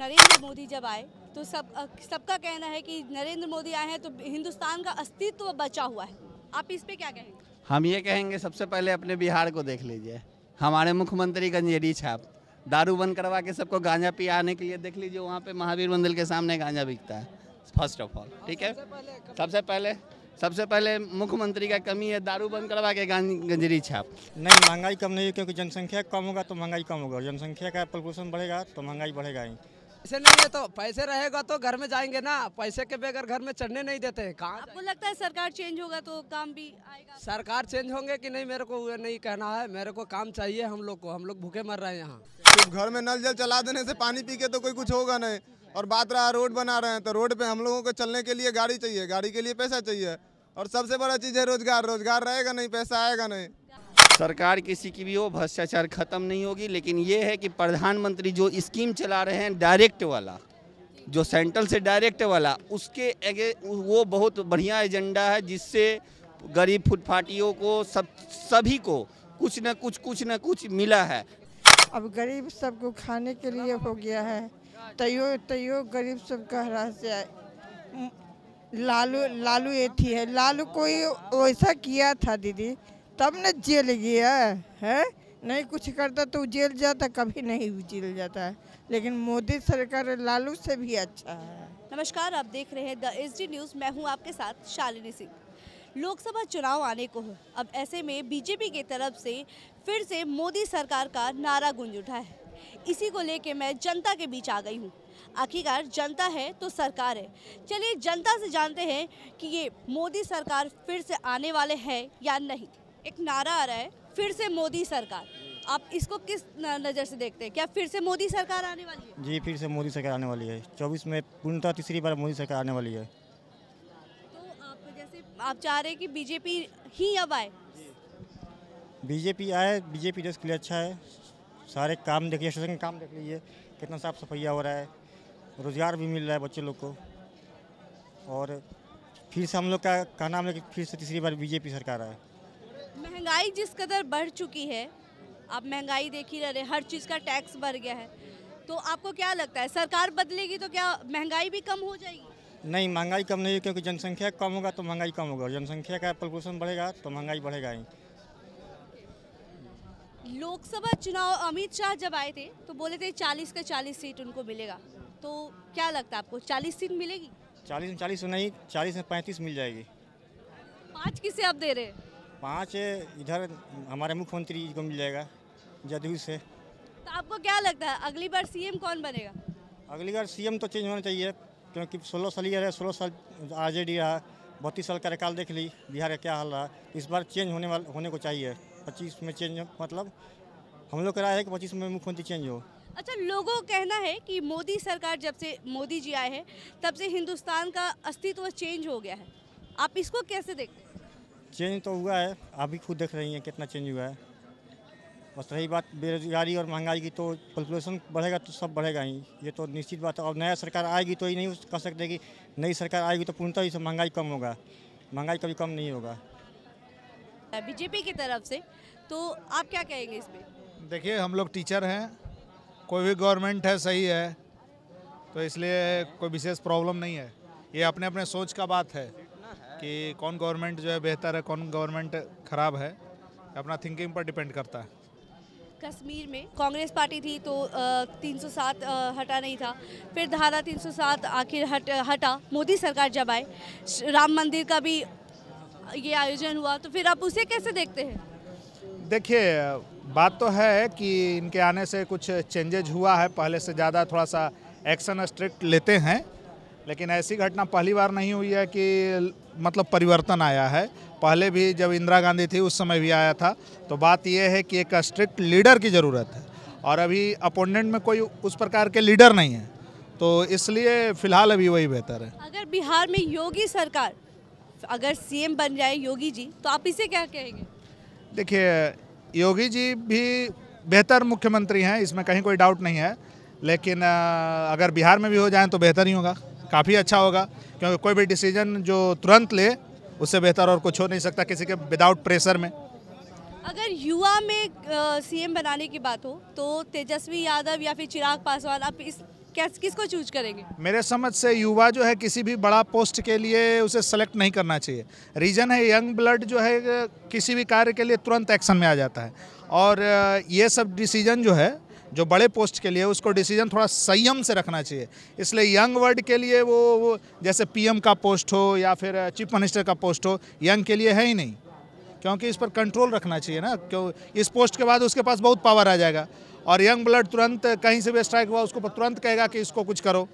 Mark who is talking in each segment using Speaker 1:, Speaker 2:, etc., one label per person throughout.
Speaker 1: नरेंद्र मोदी जब आए तो सब सबका कहना है कि नरेंद्र मोदी आए हैं तो हिंदुस्तान का अस्तित्व बचा हुआ है आप इस पे क्या कहेंगे
Speaker 2: हम ये कहेंगे सबसे पहले अपने बिहार को देख लीजिए हमारे मुख्यमंत्री गंजेरी छाप दारू बंद करवा के सबको गांजा पियाने के लिए देख लीजिए वहाँ पे महावीर मंदिर के सामने गांजा बिकता है फर्स्ट ऑफ ऑल ठीक है सबसे पहले
Speaker 3: सबसे पहले मुख्यमंत्री का कमी है दारू बंद करवा के गंजरी छाप नहीं महंगाई कम नहीं है क्योंकि जनसंख्या कम होगा तो महंगाई कम होगा जनसंख्या का पॉपुलेशन बढ़ेगा तो महंगाई बढ़ेगा ही
Speaker 4: पैसे नहीं है तो पैसे रहेगा तो घर में जाएंगे ना पैसे के बगैर घर में चढ़ने नहीं देते हैं कहाँ आपको लगता है सरकार चेंज होगा तो काम भी आएगा सरकार चेंज होंगे कि नहीं मेरे को नहीं कहना है मेरे को काम चाहिए हम लोग को हम लोग भूखे मर रहे हैं यहाँ
Speaker 5: तो घर में नल जल चला देने से पानी पी के तो कोई कुछ होगा नहीं और बात रहा रोड बना रहे हैं तो रोड पे हम लोगों को चलने के लिए गाड़ी चाहिए गाड़ी के लिए पैसा चाहिए और सबसे बड़ा चीज़ है रोजगार रोजगार रहेगा नहीं पैसा आएगा नहीं
Speaker 2: सरकार किसी की भी हो भ्रष्टाचार खत्म नहीं होगी लेकिन ये है कि प्रधानमंत्री जो स्कीम चला रहे हैं डायरेक्ट वाला जो सेंट्रल से डायरेक्ट वाला उसके एगे वो बहुत बढ़िया एजेंडा है जिससे गरीब फुटफाटियों को सब सभी को कुछ न कुछ कुछ न कुछ मिला है
Speaker 6: अब गरीब सबको खाने के लिए हो गया है तैयो तैयो गरीब सब हरास है लालू लालू ये थी है लालू कोई वैसा किया था दीदी तब न जेल गया है नहीं कुछ करता तो जेल जाता कभी नहीं जेल जाता है लेकिन मोदी सरकार लालू से भी अच्छा है
Speaker 1: नमस्कार आप देख रहे हैं द एस डी न्यूज़ मैं हूं आपके साथ शालिनी सिंह लोकसभा चुनाव आने को है अब ऐसे में बीजेपी की तरफ से फिर से मोदी सरकार का नारा गुंज उठा है इसी को लेके मैं जनता के बीच आ गई हूँ आखिरकार जनता है तो सरकार है चलिए जनता से जानते हैं कि ये मोदी सरकार फिर से आने वाले हैं या नहीं एक नारा आ रहा है फिर से मोदी सरकार आप इसको किस नज़र से देखते हैं क्या फिर से मोदी सरकार आने वाली
Speaker 3: है जी फिर से मोदी सरकार आने वाली है चौबीस में पूर्णतः तीसरी बार मोदी सरकार आने वाली है
Speaker 1: तो आप जैसे आप चाह रहे हैं कि बीजेपी ही अब आए
Speaker 3: बीजेपी आए बीजेपी जो इसके लिए अच्छा है सारे काम देखिए शासन काम देख लीजिए कितना साफ सफाइया हो रहा है रोज़गार भी मिल रहा है बच्चे लोग को और फिर से हम लोग का कहना है कि फिर से तीसरी बार बीजेपी सरकार आए
Speaker 1: महंगाई जिस कदर बढ़ चुकी है आप महंगाई देख ही रहे हर चीज़ का टैक्स बढ़ गया है तो आपको क्या लगता है सरकार बदलेगी तो क्या महंगाई भी कम हो जाएगी
Speaker 3: नहीं महंगाई कम नहीं है क्योंकि जनसंख्या कम होगा तो महंगाई कम होगा जनसंख्या का पॉपुलेशन बढ़ेगा तो महंगाई बढ़ेगा ही
Speaker 1: लोकसभा चुनाव अमित शाह जब आए थे तो बोले थे चालीस का चालीस सीट उनको मिलेगा तो क्या लगता है आपको चालीस सीट मिलेगी
Speaker 3: चालीस में चालीस नहीं चालीस में पैंतीस मिल जाएगी
Speaker 1: पाँच किसे आप दे रहे हैं
Speaker 3: पाँच इधर हमारे मुख्यमंत्री जी को मिल जाएगा जदयू से
Speaker 1: तो आपको क्या लगता है अगली बार सीएम कौन बनेगा
Speaker 3: अगली बार सीएम तो चेंज होना चाहिए क्योंकि सोलह साल ये रहे सोलह साल आर डी रहा बत्तीस साल कार्यकाल देख ली बिहार का क्या हाल रहा इस बार चेंज होने वाले होने को चाहिए पच्चीस में चेंज मतलब हम लोग का है कि पच्चीस में मुख्यमंत्री चेंज हो
Speaker 1: अच्छा लोगों का कहना है कि मोदी सरकार जब से मोदी जी आए हैं तब से हिंदुस्तान का अस्तित्व चेंज हो गया है आप इसको कैसे देखते हैं
Speaker 3: चेंज तो हुआ है आप भी खुद देख रही हैं कितना चेंज हुआ है बस रही बात बेरोजगारी और महंगाई की तो पॉपुलेशन बढ़ेगा तो सब बढ़ेगा ही ये तो निश्चित बात है और नया सरकार आएगी तो ये नहीं कह सकते कि नई सरकार आएगी तो पूर्णतः इसे महंगाई कम होगा महंगाई कभी कम नहीं होगा
Speaker 1: बीजेपी की तरफ से तो आप क्या कहेंगे इस
Speaker 7: पर देखिए हम लोग टीचर हैं कोई भी गवर्नमेंट है सही है तो इसलिए कोई विशेष प्रॉब्लम नहीं है ये अपने अपने सोच का बात है कि कौन गवर्नमेंट जो है बेहतर है कौन गवर्नमेंट ख़राब है अपना थिंकिंग पर डिपेंड करता है
Speaker 1: कश्मीर में कांग्रेस पार्टी थी तो आ, 307 सात हटा नहीं था फिर धारा 307 आखिर हट हटा मोदी सरकार जब आए राम मंदिर का भी ये आयोजन हुआ तो फिर आप उसे कैसे देखते हैं
Speaker 7: देखिए बात तो है कि इनके आने से कुछ चेंजेज हुआ है पहले से ज़्यादा थोड़ा सा एक्शन स्ट्रिक्ट लेते हैं लेकिन ऐसी घटना पहली बार नहीं हुई है कि मतलब परिवर्तन आया है पहले भी जब इंदिरा गांधी थी उस समय भी आया था तो बात यह है कि एक स्ट्रिक्ट लीडर की ज़रूरत है और अभी अपोनेंट में कोई उस प्रकार के लीडर नहीं है तो इसलिए फिलहाल अभी वही बेहतर है
Speaker 1: अगर बिहार में योगी सरकार अगर सीएम बन जाए योगी जी तो आप इसे क्या कहेंगे
Speaker 7: देखिए योगी जी भी बेहतर मुख्यमंत्री हैं इसमें कहीं कोई डाउट नहीं है लेकिन अगर बिहार में भी हो जाए तो बेहतर ही होगा काफ़ी अच्छा होगा क्योंकि कोई भी डिसीजन जो तुरंत ले उससे बेहतर और कुछ हो नहीं सकता किसी के विदाउट प्रेशर में
Speaker 1: अगर युवा में सीएम बनाने की बात हो तो तेजस्वी यादव या फिर चिराग पासवान आप इस किस किसको चूज करेंगे
Speaker 7: मेरे समझ से युवा जो है किसी भी बड़ा पोस्ट के लिए उसे सेलेक्ट नहीं करना चाहिए रीज़न है यंग ब्लड जो है किसी भी कार्य के लिए तुरंत एक्शन में आ जाता है और ये सब डिसीजन जो है जो बड़े पोस्ट के लिए उसको डिसीजन थोड़ा संयम से रखना चाहिए इसलिए यंग वर्ड के लिए वो, वो जैसे पीएम का पोस्ट हो या फिर चीफ uh, मिनिस्टर का पोस्ट हो यंग के लिए है ही नहीं क्योंकि इस पर कंट्रोल रखना चाहिए ना क्यों इस पोस्ट के बाद उसके पास बहुत पावर आ जाएगा और यंग ब्लड तुरंत कहीं से भी स्ट्राइक हुआ उसको तुरंत कहेगा कि इसको कुछ करो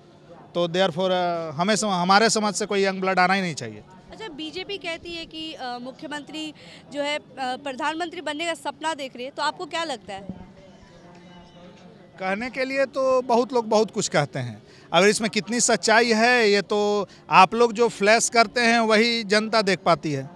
Speaker 7: तो देयर फॉर uh, हमें सम, हमारे समाज से कोई यंग ब्लड आना ही नहीं चाहिए
Speaker 1: अच्छा बीजेपी कहती है कि uh, मुख्यमंत्री जो है प्रधानमंत्री बनने का सपना देख रही है तो आपको क्या लगता है
Speaker 7: कहने के लिए तो बहुत लोग बहुत कुछ कहते हैं अगर इसमें कितनी सच्चाई है ये तो आप लोग जो फ्लैश करते हैं वही जनता देख पाती है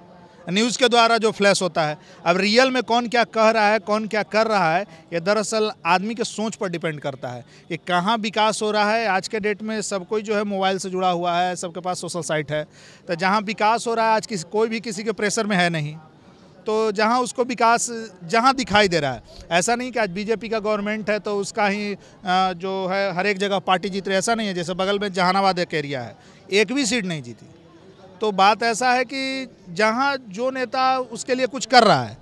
Speaker 7: न्यूज़ के द्वारा जो फ्लैश होता है अब रियल में कौन क्या कह रहा है कौन क्या कर रहा है ये दरअसल आदमी के सोच पर डिपेंड करता है कि कहाँ विकास हो रहा है आज के डेट में सब कोई जो है मोबाइल से जुड़ा हुआ है सबके पास सोशल साइट है तो जहाँ विकास हो रहा है आज किसी कोई भी किसी के प्रेशर में है नहीं तो जहां उसको विकास जहां दिखाई दे रहा है ऐसा नहीं कि आज बीजेपी का गवर्नमेंट है तो उसका ही जो है हर एक जगह पार्टी जीत रही है ऐसा नहीं है जैसे बगल में जहानाबाद एक एरिया है एक भी सीट नहीं जीती तो बात ऐसा है कि जहाँ जो नेता उसके लिए कुछ कर रहा है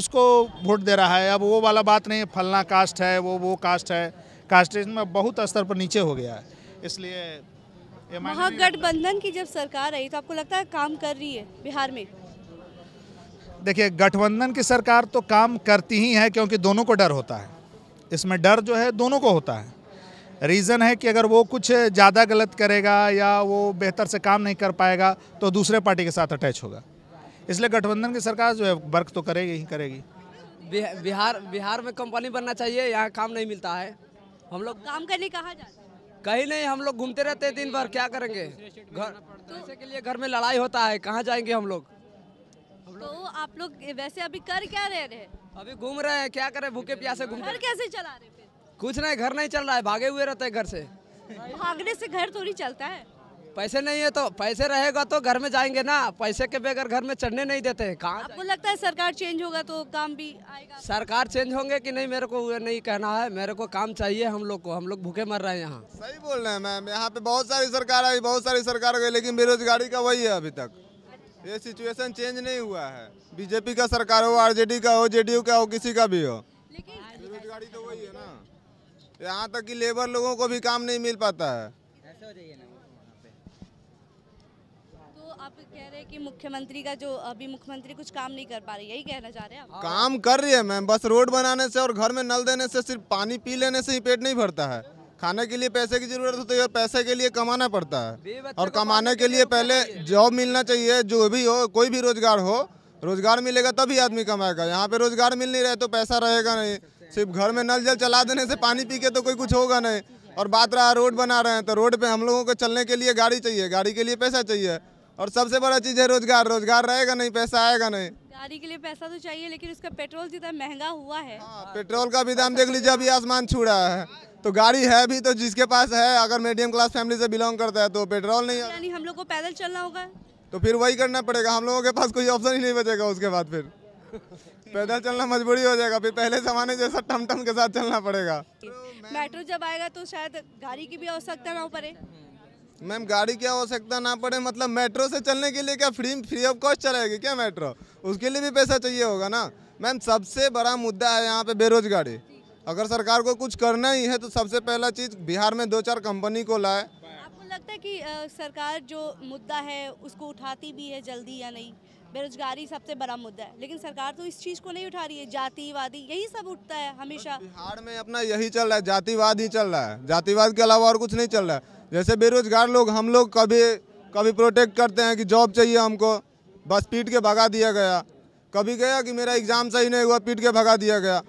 Speaker 7: उसको वोट दे रहा है अब वो वाला बात नहीं है फलना कास्ट है वो वो कास्ट है कास्टेशन में बहुत स्तर पर नीचे हो गया है इसलिए
Speaker 1: महागठबंधन की जब सरकार आई तो आपको लगता है काम कर रही है बिहार में
Speaker 7: देखिए गठबंधन की सरकार तो काम करती ही है क्योंकि दोनों को डर होता है इसमें डर जो है दोनों को होता है रीज़न है कि अगर वो कुछ ज़्यादा गलत करेगा या वो बेहतर से काम नहीं कर पाएगा तो दूसरे पार्टी के साथ अटैच होगा इसलिए गठबंधन की सरकार जो है वर्क तो करेगी ही करेगी
Speaker 4: बिहार बिहार में कंपनी बनना चाहिए यहाँ काम नहीं मिलता है हम लोग काम करने कहाँ जाते कहीं नहीं हम लोग घूमते रहते हैं दिन भर क्या करेंगे घर तो, के लिए घर में लड़ाई होता है कहाँ जाएंगे हम लोग
Speaker 1: तो आप लोग वैसे अभी कर क्या रहे रहे अभी
Speaker 4: घूम रहे हैं क्या करे भूखे प्यासे घूम घर कैसे चला रहे फिर कुछ नहीं घर नहीं चल रहा है भागे हुए रहते हैं घर से भागने से घर थोड़ी चलता है पैसे नहीं है तो पैसे रहेगा तो घर में जाएंगे ना पैसे के बगैर घर में चढ़ने नहीं देते हैं कहाँ आपको
Speaker 1: लगता है सरकार चेंज होगा तो काम भी
Speaker 4: आएगा सरकार चेंज होंगे कि नहीं मेरे को नहीं कहना है मेरे को काम चाहिए हम लोग को हम लोग भूखे मर रहे हैं यहाँ
Speaker 1: सही बोल
Speaker 5: रहे हैं मैम यहाँ पे बहुत सारी सरकार आई बहुत सारी सरकार गई लेकिन बेरोजगारी का वही है अभी तक ये सिचुएशन चेंज नहीं हुआ है बीजेपी का सरकार हो आरजेडी का हो जेडीयू का हो किसी का भी हो
Speaker 1: बेरोजगारी तो वही है ना
Speaker 5: यहाँ तक कि लेबर लोगों को भी काम नहीं मिल पाता है
Speaker 1: तो आप कह रहे हैं कि मुख्यमंत्री का जो अभी मुख्यमंत्री कुछ काम नहीं कर पा रही यही कहना चाह रहे हैं आप
Speaker 5: काम कर रही है मैम बस रोड बनाने से और घर में नल देने से सिर्फ पानी पी लेने से ही पेट नहीं भरता है खाने के लिए पैसे की जरूरत होती है और पैसे के लिए कमाना पड़ता है और कमाने के लिए पहले जॉब मिलना चाहिए जो भी हो कोई भी रोजगार हो रोजगार मिलेगा तभी आदमी कमाएगा यहाँ पे रोजगार मिल नहीं रहा तो पैसा रहेगा नहीं सिर्फ घर में नल जल चला देने से पानी पी के तो कोई कुछ होगा नहीं और बात रहा रोड बना रहे हैं तो रोड पे हम लोगों को चलने के लिए गाड़ी चाहिए गाड़ी के लिए पैसा चाहिए और सबसे बड़ा चीज़ है रोजगार रोजगार रहेगा नहीं पैसा आएगा नहीं
Speaker 1: गाड़ी के लिए पैसा तो चाहिए लेकिन उसका पेट्रोल जितना महंगा हुआ है हाँ,
Speaker 5: पेट्रोल का भी दाम देख लीजिए अभी आसमान छू रहा है तो गाड़ी है भी तो जिसके पास है अगर मीडियम क्लास फैमिली से बिलोंग करता है तो पेट्रोल
Speaker 1: नहीं हम लोग को पैदल चलना होगा
Speaker 5: तो फिर वही करना पड़ेगा हम लोगों के पास कोई ऑप्शन ही नहीं बचेगा उसके बाद फिर पैदल चलना मजबूरी हो जाएगा फिर पहले जमाने जैसा टमटम के साथ चलना पड़ेगा
Speaker 1: मेट्रो जब आएगा तो शायद गाड़ी की भी आवश्यकता ना पड़े
Speaker 5: मैम गाड़ी की आवश्यकता ना पड़े मतलब मेट्रो से चलने के लिए क्या फ्री फ्री ऑफ कॉस्ट चलाएगी क्या मेट्रो उसके लिए भी पैसा चाहिए होगा ना मैम सबसे बड़ा मुद्दा है यहाँ पे बेरोजगारी अगर सरकार को कुछ करना ही है तो सबसे पहला चीज़ बिहार में दो चार कंपनी को लाए आपको
Speaker 1: लगता है कि सरकार जो मुद्दा है उसको उठाती भी है जल्दी या नहीं बेरोजगारी सबसे बड़ा मुद्दा है लेकिन सरकार तो इस चीज़ को नहीं उठा रही है जातिवादी यही सब उठता है हमेशा बिहार में अपना यही
Speaker 5: चल रहा है जातिवाद ही चल रहा है जातिवाद के अलावा और कुछ नहीं चल रहा है जैसे बेरोजगार लोग हम लोग कभी कभी प्रोटेक्ट करते हैं कि जॉब चाहिए हमको बस पीट के भगा दिया गया कभी गया कि मेरा एग्ज़ाम सही नहीं हुआ पीट के भगा दिया गया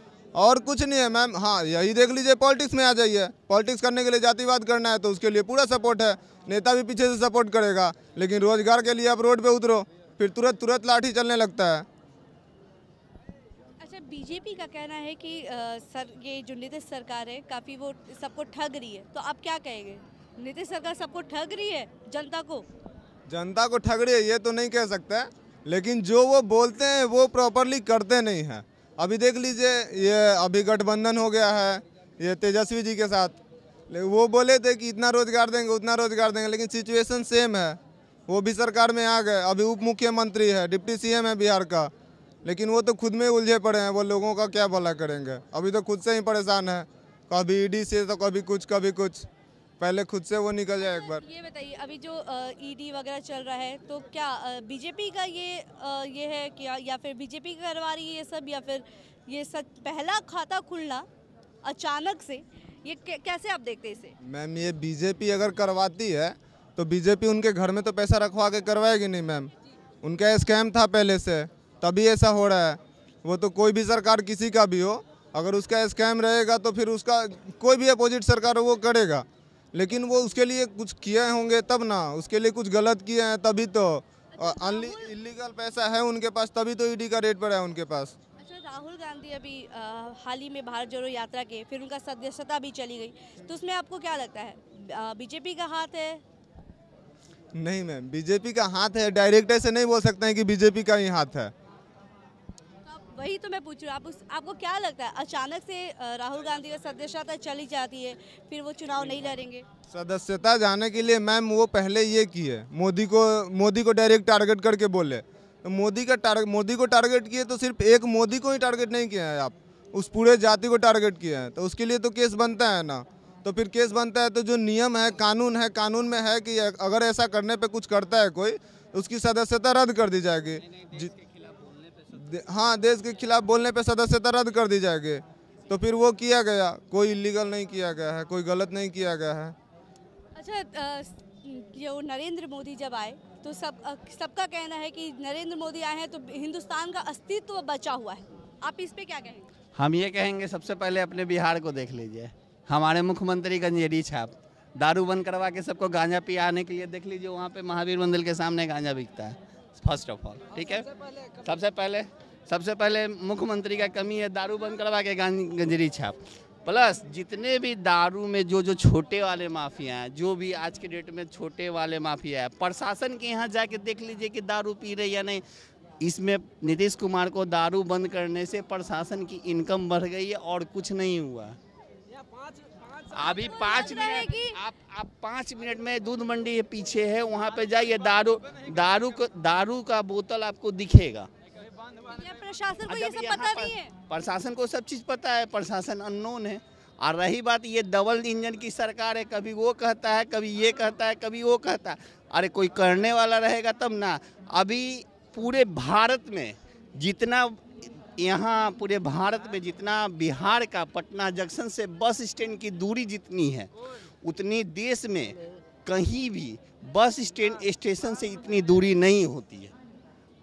Speaker 5: और कुछ नहीं है मैम हाँ यही देख लीजिए पॉलिटिक्स में आ जाइए पॉलिटिक्स करने के लिए जातिवाद करना है तो उसके लिए पूरा सपोर्ट है नेता भी पीछे से सपोर्ट करेगा लेकिन रोजगार के लिए आप रोड पे उतरो फिर तुरंत तुरंत लाठी चलने लगता है
Speaker 1: अच्छा बीजेपी का कहना है कि आ, सर ये जो नीतीश सरकार है काफ़ी वो सबको ठग रही है तो आप क्या कहेंगे नीतीश सरकार सबको ठग रही है जनता को
Speaker 5: जनता को ठग रही है ये तो नहीं कह सकते लेकिन जो वो बोलते हैं वो प्रॉपरली करते नहीं हैं अभी देख लीजिए ये अभी गठबंधन हो गया है ये तेजस्वी जी के साथ वो बोले थे कि इतना रोजगार देंगे उतना रोजगार देंगे लेकिन सिचुएशन सेम है वो भी सरकार में आ गए अभी उप मुख्यमंत्री है डिप्टी सीएम है बिहार का लेकिन वो तो खुद में उलझे पड़े हैं वो लोगों का क्या भला करेंगे अभी तो खुद से ही परेशान है कभी ईडी से तो कभी कुछ कभी कुछ पहले खुद से वो निकल जाए एक तो बार
Speaker 1: ये बताइए अभी जो ईडी e वगैरह चल रहा है तो क्या बीजेपी का ये ये है क्या या फिर बीजेपी करवा रही है ये सब या फिर ये सच पहला खाता खुलना अचानक से ये कैसे आप देखते हैं इसे
Speaker 5: मैम ये बीजेपी अगर करवाती है तो बीजेपी उनके घर में तो पैसा रखवा के करवाएगी नहीं मैम उनका स्कैम था पहले से तभी ऐसा हो रहा है वो तो कोई भी सरकार किसी का भी हो अगर उसका स्कैम रहेगा तो फिर उसका कोई भी अपोजिट सरकार हो वो करेगा लेकिन वो उसके लिए कुछ किए होंगे तब ना उसके लिए कुछ गलत किए हैं तभी तो इलीगल अच्छा, पैसा है उनके पास तभी तो ईडी e का रेट पर है उनके पास अच्छा, राहुल
Speaker 1: गांधी अभी हाल ही में भारत जोड़ो यात्रा के फिर उनका सदस्यता भी चली गई तो उसमें आपको क्या लगता है बीजेपी का हाथ है
Speaker 5: नहीं मैम बीजेपी का हाथ है डायरेक्ट ऐसे नहीं बोल सकते हैं कि बीजेपी का ही हाथ है
Speaker 1: वही तो मैं पूछ रहा हूँ आप उस आपको क्या लगता है अचानक से राहुल गांधी और सदस्यता चली जाती है फिर वो चुनाव नहीं लड़ेंगे
Speaker 5: सदस्यता जाने के लिए मैम वो पहले ये की है मोदी को मोदी को डायरेक्ट टारगेट करके बोले तो मोदी का टारगेट मोदी को टारगेट किए तो सिर्फ एक मोदी को ही टारगेट नहीं किया है आप उस पूरे जाति को टारगेट किया है तो उसके लिए तो केस बनता है ना तो फिर केस बनता है तो जो नियम है कानून है कानून में है कि अगर ऐसा करने पे कुछ करता है कोई तो उसकी सदस्यता रद्द कर दी जाएगी हाँ देश के खिलाफ बोलने पर सदस्यता रद्द कर दी जाएगी तो फिर वो किया गया कोई इलीगल नहीं किया गया है कोई गलत नहीं किया गया है
Speaker 1: अच्छा जो नरेंद्र मोदी जब आए तो सब सबका कहना है कि नरेंद्र मोदी आए हैं तो हिंदुस्तान का अस्तित्व बचा हुआ है आप इस पे क्या कहेंगे
Speaker 2: हम ये कहेंगे सबसे पहले अपने बिहार को देख लीजिए हमारे मुख्यमंत्री गंजेरी छाप दारू बंद करवा के सबको गांजा पियाने के लिए देख लीजिए वहाँ पे महावीर मंदिर के सामने गांजा बिकता है फर्स्ट ऑफ ऑल ठीक है सबसे पहले सबसे पहले मुख्यमंत्री का कमी है दारू बंद करवा के गंजरी छाप प्लस जितने भी दारू में जो जो छोटे वाले माफिया हैं जो भी आज के डेट में छोटे वाले माफिया है प्रशासन के यहाँ जाके देख लीजिए कि दारू पी रहे या नहीं इसमें नीतीश कुमार को दारू बंद करने से प्रशासन की इनकम बढ़ गई है और कुछ नहीं हुआ अभी पाँच मिनट आप आप पाँच मिनट में दूध मंडी पीछे है वहाँ पे जाइए दारू दारू दारू का बोतल आपको दिखेगा
Speaker 1: प्रशासन को अच्छा ये सब हाँ, पता नहीं है
Speaker 2: प्रशासन को सब चीज़ पता है प्रशासन अननोन है और रही बात ये डबल इंजन की सरकार है कभी वो कहता है कभी ये कहता है कभी वो कहता है अरे कोई करने वाला रहेगा तब ना अभी पूरे भारत में जितना यहाँ पूरे भारत में जितना बिहार का पटना जंक्शन से बस स्टैंड की दूरी जितनी है उतनी देश में कहीं भी बस स्टैंड स्टेशन से इतनी दूरी नहीं होती है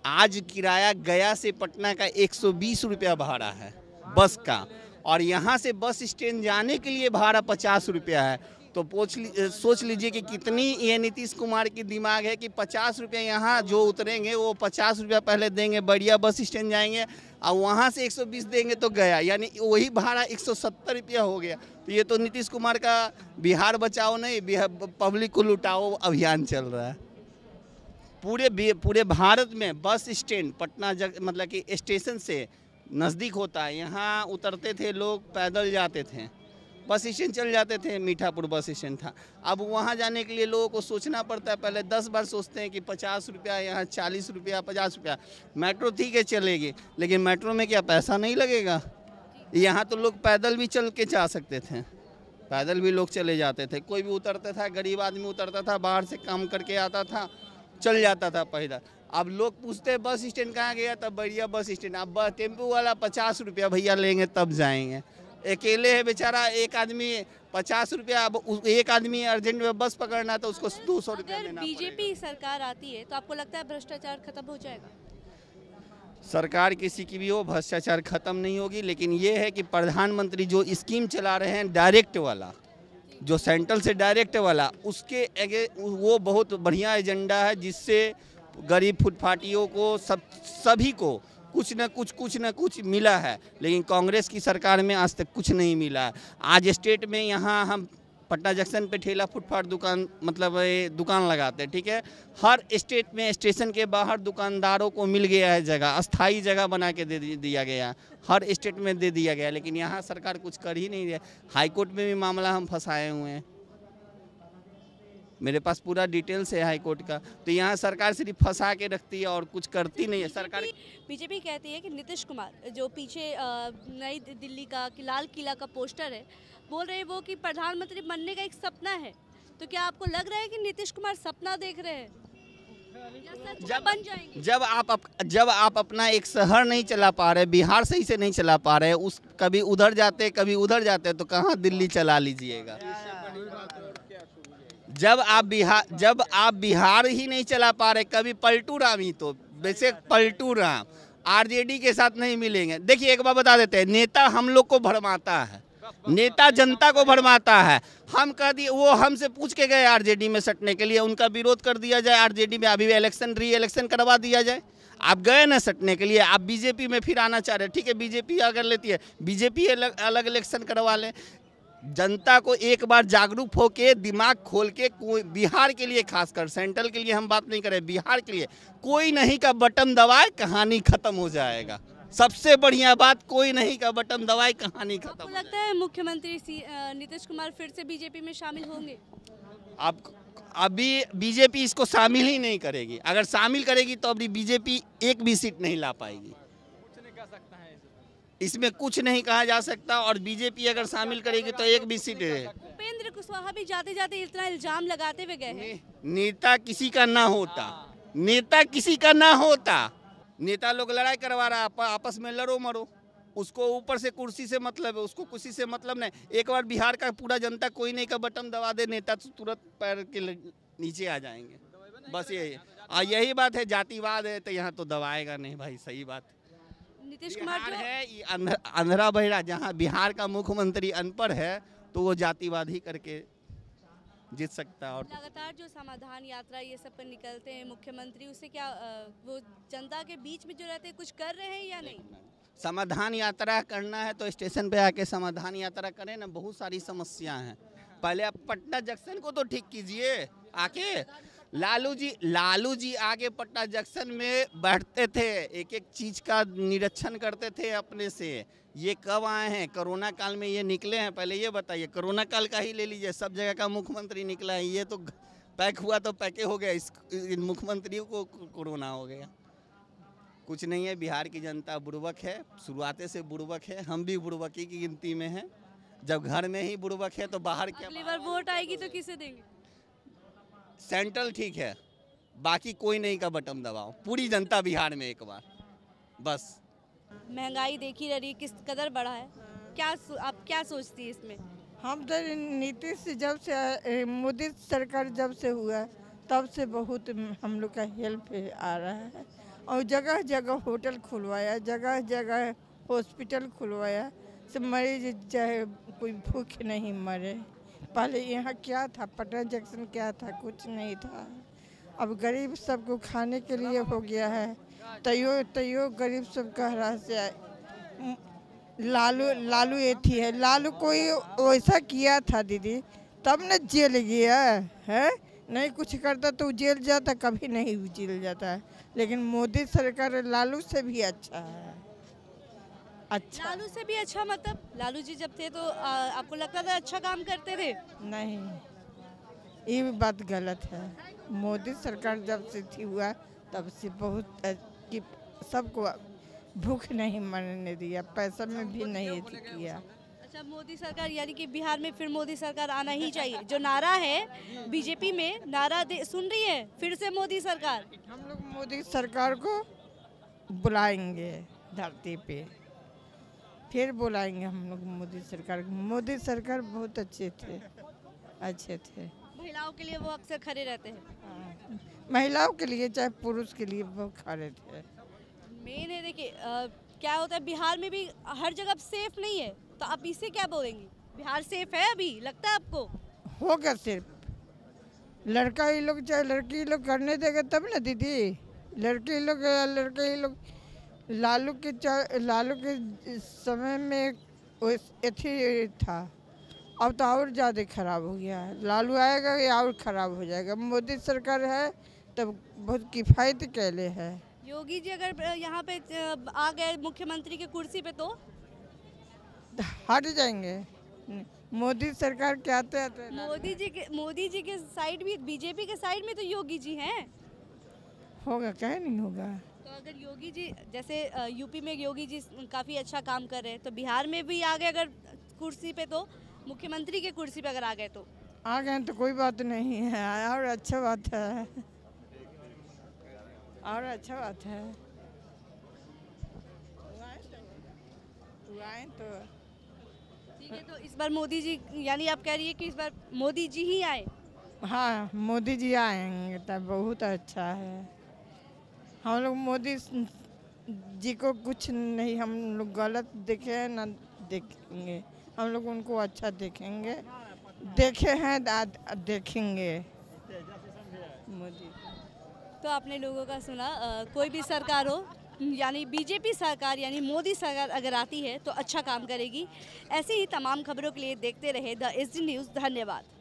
Speaker 2: आज किराया गया से पटना का 120 रुपया भाड़ा है बस का और यहाँ से बस स्टैंड जाने के लिए भाड़ा पचास रुपया है तो पूछ ली, सोच लीजिए कि कितनी ये नीतीश कुमार की दिमाग है कि पचास रुपये यहाँ जो उतरेंगे वो पचास रुपया पहले देंगे बढ़िया बस स्टैंड जाएंगे और वहाँ से 120 देंगे तो गया यानी वही भाड़ा 170 रुपया हो गया तो ये तो नीतीश कुमार का बिहार बचाओ नहीं बिहार पब्लिक को लुटाओ अभियान चल रहा है पूरे पूरे भारत में बस स्टैंड पटना जग मतलब कि स्टेशन से नज़दीक होता है यहाँ उतरते थे लोग पैदल जाते थे बस स्टैंड चल जाते थे मीठापुर बस स्टैंड था अब वहाँ जाने के लिए लोगों को सोचना पड़ता है पहले दस बार सोचते हैं कि पचास रुपया यहाँ चालीस रुपया पचास रुपया मेट्रो ठीक है चलेगी लेकिन मेट्रो में क्या पैसा नहीं लगेगा यहाँ तो लोग पैदल भी चल के जा सकते थे पैदल भी लोग चले जाते थे कोई भी उतरता था गरीब आदमी उतरता था बाहर से काम करके आता था चल जाता था पैदल अब लोग पूछते हैं बस स्टैंड कहाँ गया तब बढ़िया बस स्टैंड अब बस टेम्पू वाला पचास रुपया भैया लेंगे तब जाएंगे अकेले है बेचारा एक आदमी पचास रुपया अब एक आदमी अर्जेंट में बस पकड़ना तो उसको दो सौ रुपया
Speaker 1: देना बीजेपी सरकार आती है तो आपको लगता है भ्रष्टाचार खत्म हो जाएगा
Speaker 2: सरकार किसी की भी हो भ्रष्टाचार खत्म नहीं होगी लेकिन ये है कि प्रधानमंत्री जो स्कीम चला रहे हैं डायरेक्ट वाला जो सेंट्रल से डायरेक्ट वाला उसके एगे वो बहुत बढ़िया एजेंडा है जिससे गरीब फुटफाटियों को सब सभी को कुछ ना कुछ कुछ ना कुछ मिला है लेकिन कांग्रेस की सरकार में आज तक कुछ नहीं मिला है आज स्टेट में यहाँ हम पटना जंक्शन पे ठेला फुटफाट दुकान मतलब ये दुकान लगाते हैं ठीक है हर स्टेट में स्टेशन के बाहर दुकानदारों को मिल गया है जगह अस्थाई जगह बना के दे दिया गया हर स्टेट में दे दिया गया लेकिन यहाँ सरकार कुछ कर ही नहीं रही हाईकोर्ट में भी मामला हम फंसाए हुए हैं मेरे पास पूरा डिटेल्स है हाई कोर्ट का तो यहाँ सरकार सिर्फ फंसा के रखती है और कुछ करती नहीं है सरकार
Speaker 1: बीजेपी कहती है कि नीतीश कुमार जो पीछे नई दिल्ली का कि लाल किला का पोस्टर है बोल रहे वो कि प्रधानमंत्री बनने का एक सपना है तो क्या आपको लग रहा है कि नीतीश कुमार सपना देख रहे हैं जब बन
Speaker 2: जाएंगे जब आप अप, जब आप अपना एक शहर नहीं चला पा रहे बिहार सही से नहीं चला पा रहे उस कभी उधर जाते कभी उधर जाते तो कहाँ दिल्ली चला लीजिएगा जब आप बिहार जब आप बिहार ही नहीं चला पा रहे कभी पलटू राम ही तो वैसे पलटू राम आरजेडी के साथ नहीं मिलेंगे देखिए एक बार बता देते हैं नेता हम लोग को भरमाता है नेता जनता को भरमाता है हम कह दिए वो हमसे पूछ के गए आरजेडी में सटने के लिए उनका विरोध कर दिया जाए आरजेडी में अभी इलेक्शन री इलेक्शन करवा दिया जाए आप गए ना सटने के लिए आप बीजेपी में फिर आना चाह रहे ठीक है बीजेपी अगर लेती है बीजेपी अलग इलेक्शन करवा लें जनता को एक बार जागरूक होके दिमाग खोल के कोई बिहार के लिए खासकर सेंट्रल के लिए हम बात नहीं करें बिहार के लिए कोई नहीं का बटन दबाए कहानी खत्म हो जाएगा सबसे बढ़िया बात कोई नहीं का बटन दवाई
Speaker 1: कहानी खत्म आपको लगता है मुख्यमंत्री नीतीश कुमार फिर से बीजेपी में शामिल होंगे
Speaker 2: आप अभी बीजेपी इसको शामिल ही नहीं करेगी अगर शामिल करेगी तो अभी बीजेपी एक भी सीट नहीं ला पाएगी इसमें कुछ नहीं कहा जा सकता और बीजेपी अगर शामिल करेगी तो एक भी सीट है
Speaker 1: उपेंद्र कुशवाहा भी जाते जाते इतना इल्जाम लगाते हुए गए हैं
Speaker 2: नेता किसी का ना होता नेता किसी का ना होता नेता लोग लड़ाई करवा रहा है आपस में लड़ो मरो उसको ऊपर से कुर्सी से मतलब है उसको कुर्सी से मतलब नहीं एक बार बिहार का पूरा जनता कोई नहीं का बटन दबा दे नेता तो तुरंत पैर के नीचे आ जाएंगे बस यही यही बात है जातिवाद है तो यहाँ तो दबाएगा नहीं भाई सही बात है नीतीश कुमार है अंधरा बहरा जहाँ बिहार का मुख्यमंत्री अनपढ़ है तो वो जातिवाद ही करके जीत सकता है और तो
Speaker 1: लगातार जो समाधान यात्रा ये सब पर निकलते हैं मुख्यमंत्री उसे क्या वो जनता के बीच में जो रहते हैं कुछ कर रहे हैं या नहीं
Speaker 2: समाधान यात्रा करना है तो स्टेशन पे आके समाधान यात्रा करें ना बहुत सारी समस्या हैं पहले आप पटना जंक्शन को तो ठीक कीजिए आके लालू जी लालू जी आगे पटना जंक्शन में बैठते थे एक एक चीज का निरीक्षण करते थे अपने से ये कब आए हैं कोरोना काल में ये निकले हैं पहले ये बताइए कोरोना काल का ही ले लीजिए सब जगह का मुख्यमंत्री निकला है ये तो पैक हुआ तो पैके हो गया इस मुख्यमंत्री को कोरोना हो गया कुछ नहीं है बिहार की जनता बुड़बक है शुरुआते से बुड़बक है हम भी बुड़बकी की गिनती में हैं जब घर में ही बुड़बक है तो बाहर
Speaker 1: क्या वोट आएगी तो किसे देंगे
Speaker 2: सेंट्रल ठीक है बाकी कोई नहीं का बटन दबाओ पूरी जनता बिहार में एक बार बस
Speaker 1: महंगाई देखी रही किस कदर बढ़ा है क्या आप क्या सोचती है इसमें
Speaker 6: हम तो नीतीश जब से मोदी सरकार जब से हुआ तब से बहुत हम लोग का हेल्प आ रहा है और जगह जगह होटल खुलवाया जगह जगह हॉस्पिटल खुलवाया सब मरीज चाहे कोई भूख नहीं मरे पहले यहाँ क्या था पटना जंक्शन क्या था कुछ नहीं था अब गरीब सबको खाने के लिए हो गया है तैयो तैयो गरीब सब कह रहा है लालू लालू ये थी है लालू कोई वैसा किया था दीदी तब न जेल गया है नहीं कुछ करता तो जेल जाता कभी नहीं जेल जाता है लेकिन मोदी सरकार लालू से भी अच्छा है
Speaker 1: अच्छा लालू से भी अच्छा मतलब लालू जी जब थे तो आ, आपको लगता था अच्छा काम करते थे नहीं
Speaker 6: ये बात गलत है मोदी सरकार जब से थी हुआ तब से बहुत कि सबको भूख नहीं मरने दिया पैसा में भी अच्छा, नहीं किया
Speaker 1: अच्छा मोदी सरकार यानी कि बिहार में फिर मोदी सरकार आना ही चाहिए जो नारा है बीजेपी में नारा दे, सुन रही है फिर से मोदी सरकार हम लोग
Speaker 6: मोदी सरकार को बुलाएंगे धरती पे फिर बुलाएंगे हम लोग मोदी सरकार मोदी सरकार बहुत अच्छे थे अच्छे थे
Speaker 1: महिलाओं के लिए वो अक्सर खड़े रहते हैं हाँ।
Speaker 6: महिलाओं के लिए चाहे पुरुष के लिए वो खड़े थे
Speaker 1: मेन है देखिए क्या होता है बिहार में भी हर जगह सेफ नहीं है तो आप इसे क्या बोलेंगे बिहार सेफ है अभी लगता है आपको
Speaker 6: होगा सिर्फ लड़का ही लोग चाहे लड़की लोग करने देगा तब ना दीदी लड़की लोग लड़के ही लोग लालू के लालू के समय में अथी था अब तो और ज़्यादा खराब हो गया है लालू आएगा या और ख़राब हो जाएगा मोदी सरकार है तब तो बहुत किफ़ायत के लिए है
Speaker 1: योगी जी अगर यहाँ पे आ गए मुख्यमंत्री की कुर्सी पे तो
Speaker 6: हट जाएंगे मोदी सरकार के आते आते
Speaker 1: मोदी जी के मोदी जी के साइड भी बीजेपी के साइड में तो योगी जी हैं
Speaker 6: होगा क्या नहीं होगा
Speaker 1: तो अगर योगी जी जैसे यूपी में योगी जी काफ़ी अच्छा काम कर रहे हैं तो बिहार में भी आ गए अगर कुर्सी पे तो मुख्यमंत्री के कुर्सी पे अगर आ गए तो
Speaker 6: आ गए तो कोई बात नहीं है और अच्छा बात है और अच्छा बात है तो ठीक है तो इस
Speaker 1: बार मोदी जी यानी आप कह रही है कि इस बार मोदी जी ही आए
Speaker 6: हाँ मोदी जी आएंगे तब बहुत अच्छा है हम लोग मोदी जी को कुछ नहीं हम लोग गलत देखे हैं ना देखेंगे हम लोग उनको अच्छा देखेंगे देखे हैं देखेंगे मोदी तो
Speaker 1: आपने लोगों का सुना आ, कोई भी सरकार हो यानी बीजेपी सरकार यानी मोदी सरकार अगर आती है तो अच्छा काम करेगी ऐसी ही तमाम खबरों के लिए देखते रहे द एस न्यूज़ धन्यवाद